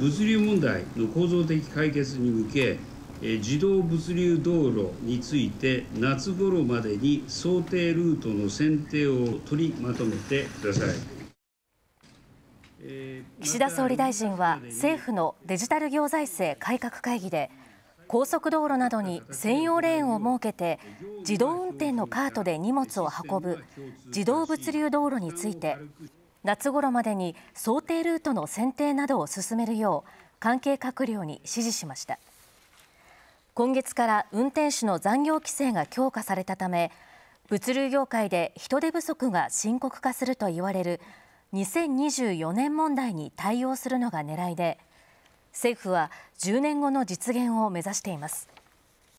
物流問題の構造的解決に向け、自動物流道路について、夏頃までに想定ルートの選定を取りまとめてください。岸田総理大臣は政府のデジタル行財政改革会議で高速道路などに専用レーンを設けて自動運転のカートで荷物を運ぶ自動物流道路について夏ごろまでに想定ルートの選定などを進めるよう関係閣僚に指示しました今月から運転手の残業規制が強化されたため物流業界で人手不足が深刻化するといわれる2024年問題に対応するのが狙いで政府は10年後の実現を目指しています。